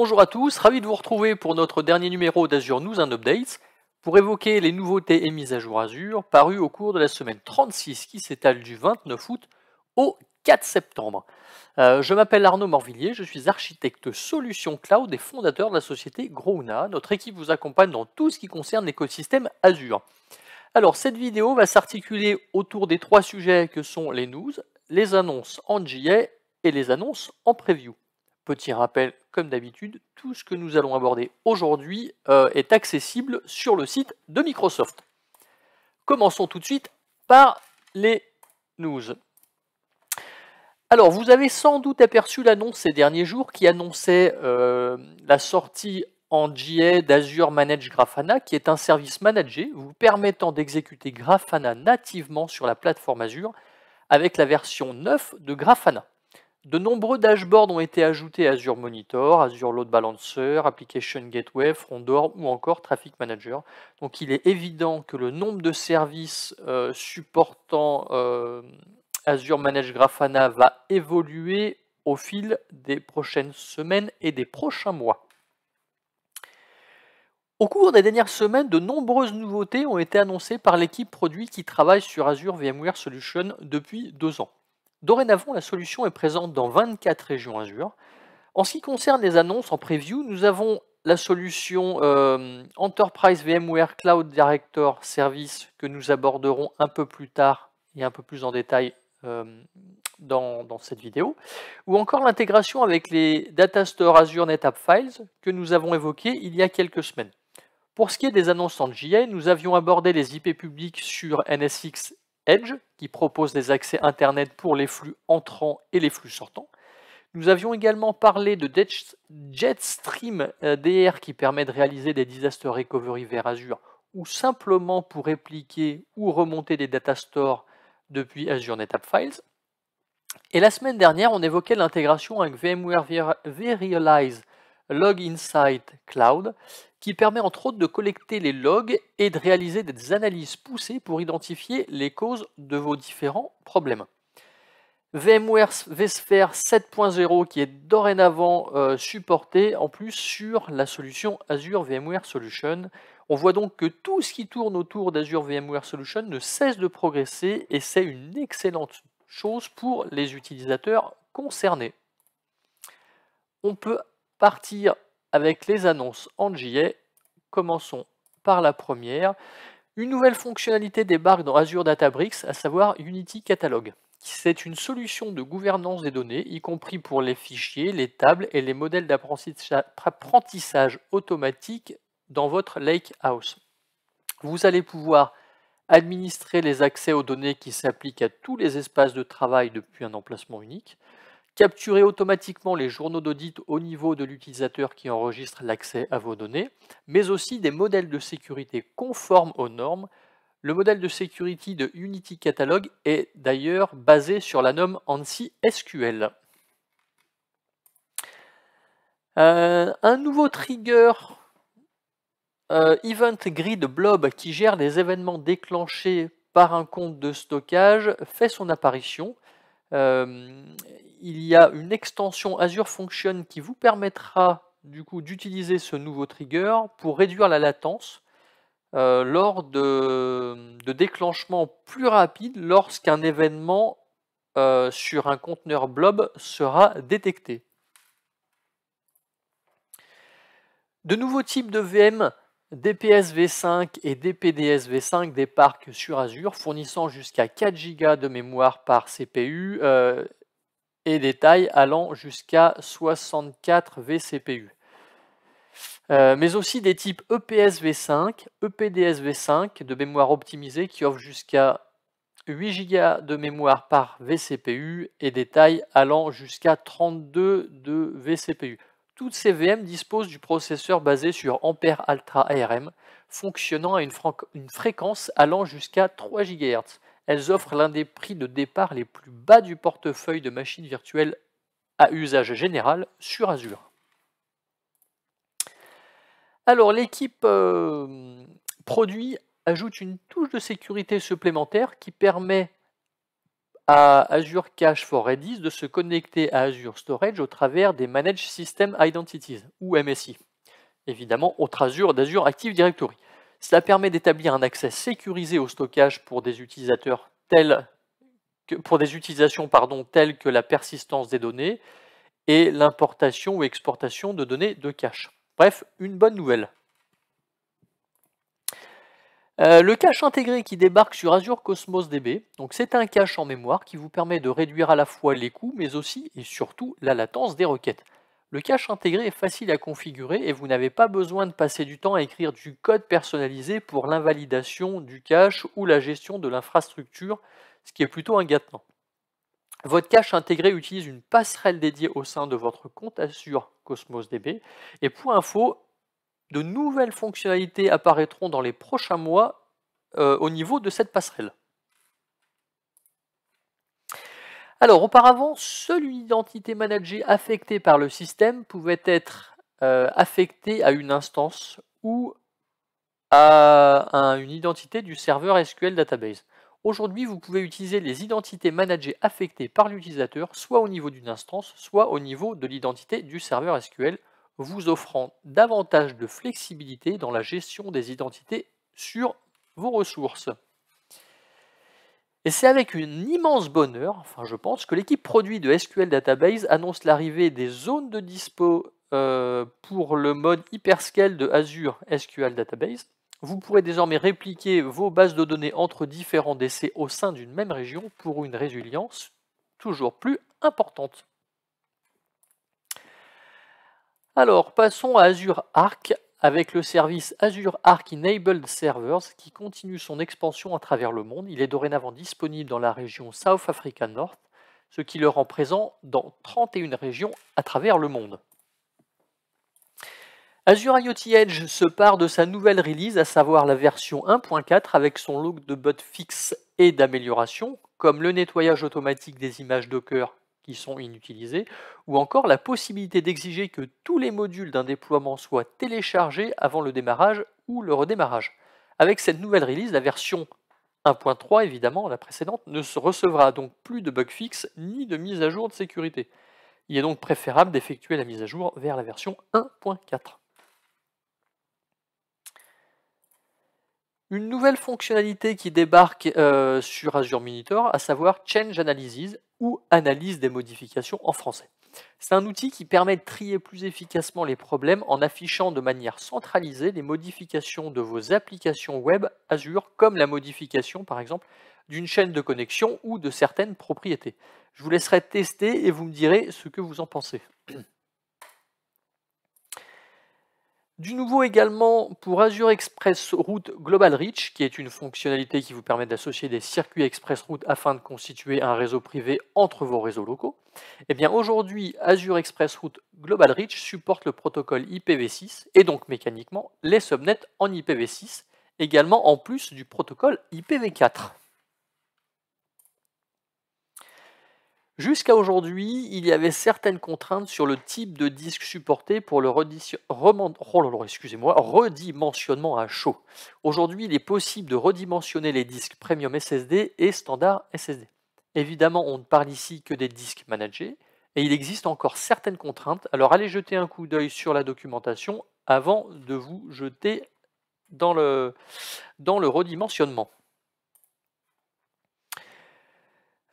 Bonjour à tous, ravi de vous retrouver pour notre dernier numéro d'Azure News and Updates pour évoquer les nouveautés et mises à jour Azure parues au cours de la semaine 36 qui s'étale du 29 août au 4 septembre. Euh, je m'appelle Arnaud Morvillier, je suis architecte solution cloud et fondateur de la société Grouna. Notre équipe vous accompagne dans tout ce qui concerne l'écosystème Azure. Alors cette vidéo va s'articuler autour des trois sujets que sont les news, les annonces en GA et les annonces en preview. Petit rappel, comme d'habitude, tout ce que nous allons aborder aujourd'hui euh, est accessible sur le site de Microsoft. Commençons tout de suite par les news. Alors, vous avez sans doute aperçu l'annonce ces derniers jours qui annonçait euh, la sortie en JA d'Azure Manage Grafana, qui est un service managé vous permettant d'exécuter Grafana nativement sur la plateforme Azure avec la version 9 de Grafana. De nombreux dashboards ont été ajoutés à Azure Monitor, Azure Load Balancer, Application Gateway, Front Door ou encore Traffic Manager. Donc il est évident que le nombre de services euh, supportant euh, Azure Manage Grafana va évoluer au fil des prochaines semaines et des prochains mois. Au cours des dernières semaines, de nombreuses nouveautés ont été annoncées par l'équipe produit qui travaille sur Azure VMware Solution depuis deux ans. Dorénavant, la solution est présente dans 24 régions Azure. En ce qui concerne les annonces en preview, nous avons la solution euh, Enterprise VMware Cloud Director Service que nous aborderons un peu plus tard et un peu plus en détail euh, dans, cette vidéo, ou encore l'intégration avec les store Azure NetApp Files que nous avons évoqué il y a quelques semaines. Pour ce qui est des annonces en GA, nous avions abordé les IP publics sur NSX Edge, qui propose des accès Internet pour les flux entrants et les flux sortants. Nous avions également parlé de Jetstream euh, DR qui permet de réaliser des disaster recovery vers Azure ou simplement pour répliquer ou remonter des data stores depuis Azure NetApp Files. Et la semaine dernière, on évoquait l'intégration avec VMware VRealize Log Insight Cloud qui permet entre autres de collecter les logs et de réaliser des analyses poussées pour identifier les causes de vos différents problèmes. VMware vSphere 7.0 qui est dorénavant euh, supporté en plus sur la solution Azure VMware Solution. On voit donc que tout ce qui tourne autour d'Azure VMware Solution ne cesse de progresser et c'est une excellente chose pour les utilisateurs concernés. On peut partir avec les annonces en Commençons par la première. Une nouvelle fonctionnalité débarque dans Azure Databricks, à savoir Unity Catalog. C'est une solution de gouvernance des données, y compris pour les fichiers, les tables et les modèles d'apprentissage automatique dans votre Lakehouse. Vous allez pouvoir administrer les accès aux données qui s'appliquent à tous les espaces de travail depuis un emplacement unique, capturer automatiquement les journaux d'audit au niveau de l'utilisateur qui enregistre l'accès à vos données, mais aussi des modèles de sécurité conformes aux normes. Le modèle de sécurité de Unity Catalog est d'ailleurs basé sur la norme ANSI SQL. Euh, un nouveau trigger euh, Event Grid Blob qui gère les événements déclenchés par un compte de stockage fait son apparition. Euh, il y a une extension Azure Function qui vous permettra du coup d'utiliser ce nouveau trigger pour réduire la latence euh, lors de, déclenchements plus rapides lorsqu'un événement euh, sur un conteneur blob sera détecté. De nouveaux types de VM, DPS v 5 et v 5 des sur Azure, fournissant jusqu'à 4 Go de mémoire par CPU, euh, et des tailles allant jusqu'à 64 vCPU. Euh, mais aussi des types EPSv5, EPDSv5 de mémoire optimisée qui offrent jusqu'à 8 Go de mémoire par vCPU et des tailles allant jusqu'à 32 de vCPU. Toutes ces VM disposent du processeur basé sur Ampere Ultra ARM, fonctionnant à une, une fréquence allant jusqu'à 3 GHz elles offrent l'un des prix de départ les plus bas du portefeuille de machines virtuelles à usage général sur Azure. Alors l'équipe euh, produit ajoute une touche de sécurité supplémentaire qui permet à Azure Cache for Redis de se connecter à Azure Storage au travers des Managed System Identities ou MSI, évidemment autre Azure d'Azure Active Directory. Cela permet d'établir un accès sécurisé au stockage pour des utilisateurs tels que, pour des utilisations telles que la persistance des données et l'importation ou exportation de données de cache. Bref, une bonne nouvelle. Euh, le cache intégré qui débarque sur Azure Cosmos DB, c'est un cache en mémoire qui vous permet de réduire à la fois les coûts, mais aussi et surtout la latence des requêtes. Le cache intégré est facile à configurer et vous n'avez pas besoin de passer du temps à écrire du code personnalisé pour l'invalidation du cache ou la gestion de l'infrastructure, ce qui est plutôt un gâtement. Votre cache intégré utilise une passerelle dédiée au sein de votre compte Assure Cosmos DB. Et pour info, de nouvelles fonctionnalités apparaîtront dans les prochains mois euh, au niveau de cette passerelle. Alors, auparavant, seule une identité managée affectée par le système pouvait être euh, affectée à une instance ou à une identité du serveur SQL Database. Aujourd'hui, vous pouvez utiliser les identités managées affectées par l'utilisateur, soit au niveau d'une instance, soit au niveau de l'identité du serveur SQL, vous offrant davantage de flexibilité dans la gestion des identités sur vos ressources. Et c'est avec une immense bonheur, enfin je pense, que l'équipe produit de SQL Database annonce l'arrivée des zones de dispo euh, pour le mode hyperscale de Azure SQL Database. Vous pourrez désormais répliquer vos bases de données entre différents décès au sein d'une même région pour une résilience toujours plus importante. Alors, passons à Azure Arc, avec le service Azure Arc Enabled Servers qui continue son expansion à travers le monde. Il est dorénavant disponible dans la région South Africa North, ce qui le rend présent dans 31 régions à travers le monde. Azure IoT Edge se part de sa nouvelle release, à savoir la version 1.4 avec son look de bot fixe et d'améliorations, comme le nettoyage automatique des images Docker sont inutilisés, ou encore la possibilité d'exiger que tous les modules d'un déploiement soient téléchargés avant le démarrage ou le redémarrage. Avec cette nouvelle release, la version 1.3, évidemment, la précédente, ne recevra donc plus de bug fixe ni de mise à jour de sécurité. Il est donc préférable d'effectuer la mise à jour vers la version 1.4. une nouvelle fonctionnalité qui débarque euh, sur Azure Monitor, à savoir Change Analysis ou Analyse des modifications en français. C'est un outil qui permet de trier plus efficacement les problèmes en affichant de manière centralisée les modifications de vos applications web Azure, comme la modification par exemple d'une chaîne de connexion ou de certaines propriétés. Je vous laisserai tester et vous me direz ce que vous en pensez. Du nouveau également pour Azure Express Route Global Reach, qui est une fonctionnalité qui vous permet d'associer des circuits Express Route afin de constituer un réseau privé entre vos réseaux locaux. Et eh bien aujourd'hui, Azure Express Route Global Reach supporte le protocole IPv6 et donc mécaniquement les subnets en IPv6, également en plus du protocole IPv4. Jusqu'à aujourd'hui, il y avait certaines contraintes sur le type de disque supporté pour le oh redimensionnement à chaud. Aujourd'hui, il est possible de redimensionner les disques premium SSD et standard SSD. Évidemment, on ne parle ici que des disques managés, et il existe encore certaines contraintes, alors allez jeter un coup d'œil sur la documentation avant de vous jeter dans le, dans le redimensionnement.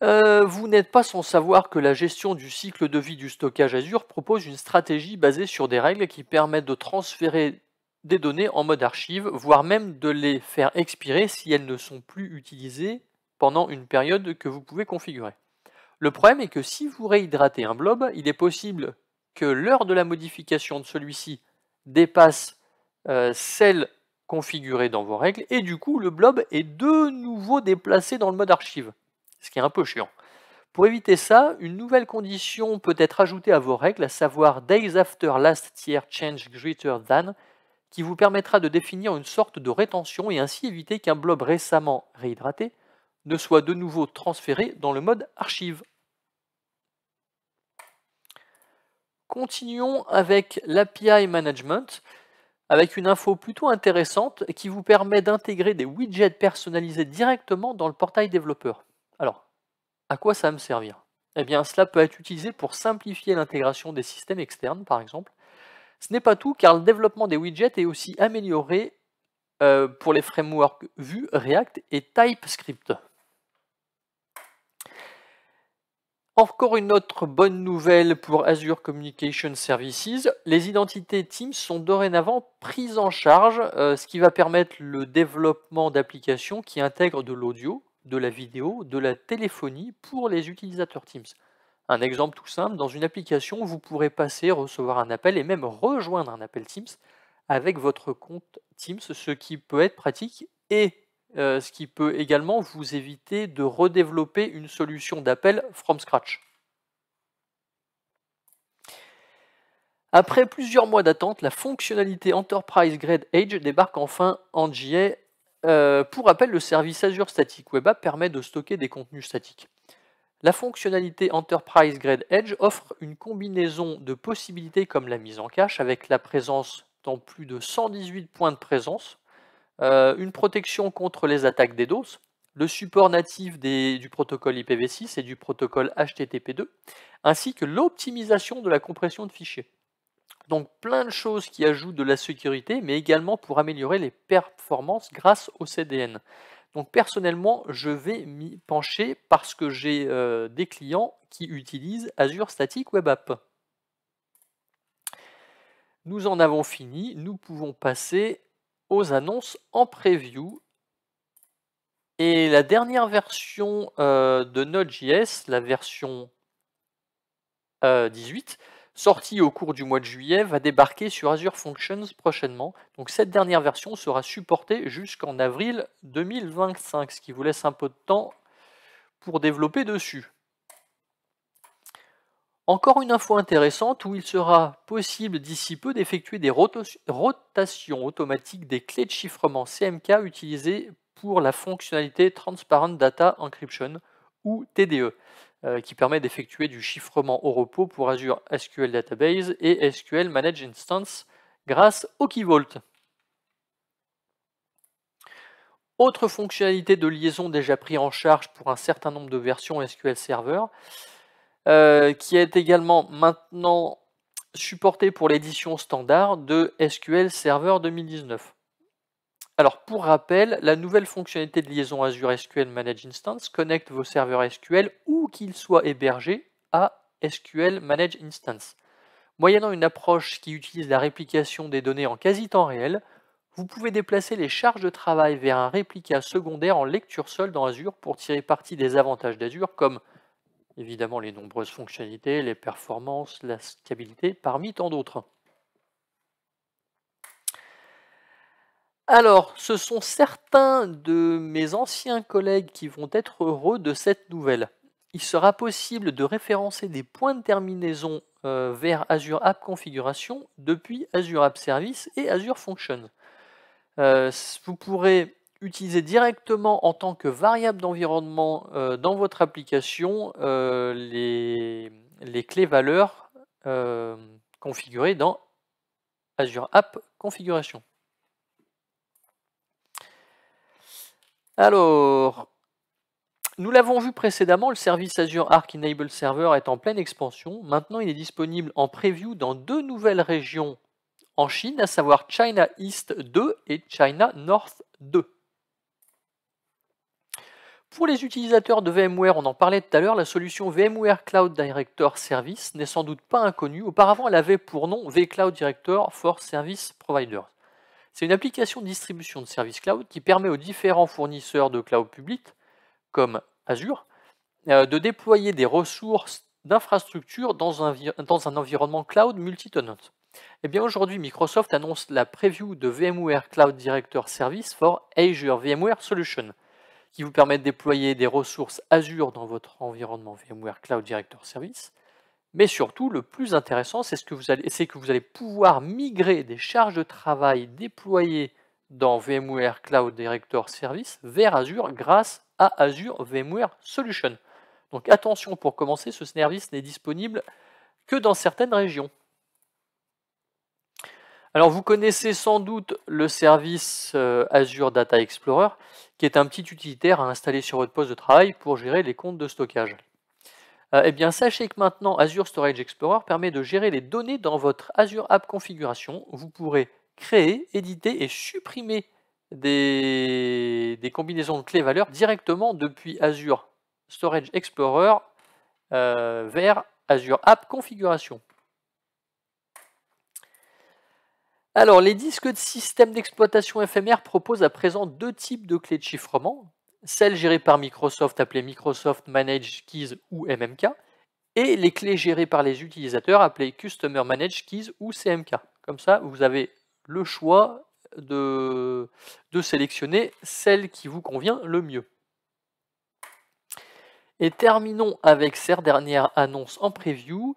Euh, vous n'êtes pas sans savoir que la gestion du cycle de vie du stockage Azure propose une stratégie basée sur des règles qui permettent de transférer des données en mode archive, voire même de les faire expirer si elles ne sont plus utilisées pendant une période que vous pouvez configurer. Le problème est que si vous réhydratez un blob, il est possible que l'heure de la modification de celui-ci dépasse euh, celle configurée dans vos règles, et du coup le blob est de nouveau déplacé dans le mode archive ce qui est un peu chiant. Pour éviter ça, une nouvelle condition peut être ajoutée à vos règles, à savoir Days After Last tier Change Greater Than, qui vous permettra de définir une sorte de rétention et ainsi éviter qu'un blob récemment réhydraté ne soit de nouveau transféré dans le mode archive. Continuons avec l'API Management, avec une info plutôt intéressante qui vous permet d'intégrer des widgets personnalisés directement dans le portail développeur. Alors, à quoi ça va me servir Eh bien, cela peut être utilisé pour simplifier l'intégration des systèmes externes, par exemple. Ce n'est pas tout, car le développement des widgets est aussi amélioré euh, pour les frameworks Vue, React et TypeScript. Encore une autre bonne nouvelle pour Azure Communication Services, les identités Teams sont dorénavant prises en charge, euh, ce qui va permettre le développement d'applications qui intègrent de l'audio, de la vidéo, de la téléphonie pour les utilisateurs Teams. Un exemple tout simple, dans une application, vous pourrez passer, recevoir un appel et même rejoindre un appel Teams avec votre compte Teams, ce qui peut être pratique et euh, ce qui peut également vous éviter de redévelopper une solution d'appel from scratch. Après plusieurs mois d'attente, la fonctionnalité Enterprise Grade Age débarque enfin en GA euh, pour rappel, le service Azure Static Web App permet de stocker des contenus statiques. La fonctionnalité Enterprise Grade Edge offre une combinaison de possibilités comme la mise en cache avec la présence dans plus de 118 points de présence, euh, une protection contre les attaques des doses, le support natif du protocole IPv6 et du protocole HTTP2, ainsi que l'optimisation de la compression de fichiers. Donc plein de choses qui ajoutent de la sécurité, mais également pour améliorer les performances grâce au CDN. Donc personnellement, je vais m'y pencher parce que j'ai euh, des clients qui utilisent Azure Static Web App. Nous en avons fini, nous pouvons passer aux annonces en preview. Et la dernière version euh, de Node.js, la version 18, euh, Sortie au cours du mois de juillet, va débarquer sur Azure Functions prochainement. Donc cette dernière version sera supportée jusqu'en avril 2025, ce qui vous laisse un peu de temps pour développer dessus. Encore une info intéressante où il sera possible d'ici peu d'effectuer des rotations automatiques des clés de chiffrement CMK utilisées pour la fonctionnalité Transparent Data Encryption ou TDE. Euh, qui permet d'effectuer du chiffrement au repos pour Azure SQL Database et SQL Manage Instance grâce au Key Vault. Autre fonctionnalité de liaison déjà prise en charge pour un certain nombre de versions SQL Server, euh, qui est également maintenant supportée pour l'édition standard de SQL Server 2019. Alors, pour rappel, la nouvelle fonctionnalité de liaison Azure SQL Manage Instance connecte vos serveurs SQL où qu'ils soient hébergés à SQL Manage Instance. Moyennant une approche qui utilise la réplication des données en quasi-temps réel, vous pouvez déplacer les charges de travail vers un réplica secondaire en lecture seule dans Azure pour tirer parti des avantages d'Azure comme évidemment les nombreuses fonctionnalités, les performances, la stabilité, parmi tant d'autres. Alors, ce sont certains de mes anciens collègues qui vont être heureux de cette nouvelle. Il sera possible de référencer des points de terminaison euh, vers Azure App Configuration depuis Azure App Service et Azure Function. Euh, vous pourrez utiliser directement en tant que variable d'environnement euh, dans votre application les, les, clés valeurs configurées dans Azure App Configuration. Alors, nous l'avons vu précédemment, le service Azure Arc Enable Server est en pleine expansion. Maintenant, il est disponible en preview dans deux nouvelles régions en Chine, à savoir China East 2 et China North 2. Pour les utilisateurs de VMware, on en parlait tout à l'heure, la solution VMware Cloud Director Service n'est sans doute pas inconnue. Auparavant, elle avait pour nom vCloud Director for Service Provider. C'est une application de distribution de services cloud qui permet aux différents fournisseurs de cloud public, comme Azure, euh, de déployer des ressources d'infrastructures dans un, dans un environnement cloud multi-tenant. Eh bien aujourd'hui, Microsoft annonce la preview de VMware Cloud Director Service for Azure VMware Solution, qui vous permet de déployer des ressources Azure dans votre environnement VMware Cloud Director Service, mais surtout, le plus intéressant, c'est ce que, que vous allez pouvoir migrer des charges de travail déployées dans VMware Cloud Director Service vers Azure grâce à Azure VMware Solution. Donc attention, pour commencer, ce service n'est disponible que dans certaines régions. Alors vous connaissez sans doute le service euh, Azure Data Explorer, qui est un petit utilitaire à installer sur votre poste de travail pour gérer les comptes de stockage. Euh, eh bien, sachez que maintenant Azure Storage Explorer permet de gérer les données dans votre Azure App Configuration. Vous pourrez créer, éditer et supprimer des, combinaisons de clés valeurs directement depuis Azure Storage Explorer euh, vers Azure App Configuration. Alors, les disques de système d'exploitation éphémère proposent à présent deux types de clés de chiffrement, celles gérées par Microsoft appelées Microsoft Managed Keys ou MMK, et les clés gérées par les utilisateurs appelées Customer Managed Keys ou CMK. Comme ça, vous avez le choix de, de sélectionner celle qui vous convient le mieux. Et terminons avec cette dernière annonce en preview.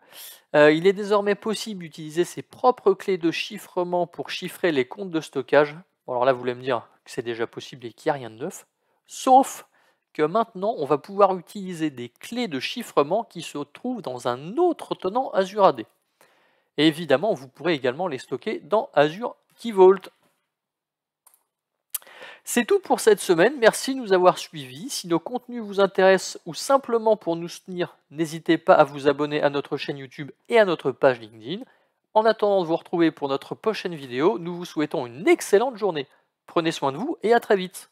Euh, il est désormais possible d'utiliser ses propres clés de chiffrement pour chiffrer les comptes de stockage. alors là, vous voulez me dire que c'est déjà possible et qu'il n'y a rien de neuf. Sauf que maintenant, on va pouvoir utiliser des clés de chiffrement qui se trouvent dans un autre tenant Azure AD. Et évidemment, vous pourrez également les stocker dans Azure Key Vault. C'est tout pour cette semaine, merci de nous avoir suivis. Si nos contenus vous intéressent ou simplement pour nous soutenir, n'hésitez pas à vous abonner à notre chaîne YouTube et à notre page LinkedIn. En attendant de vous retrouver pour notre prochaine vidéo, nous vous souhaitons une excellente journée. Prenez soin de vous et à très vite.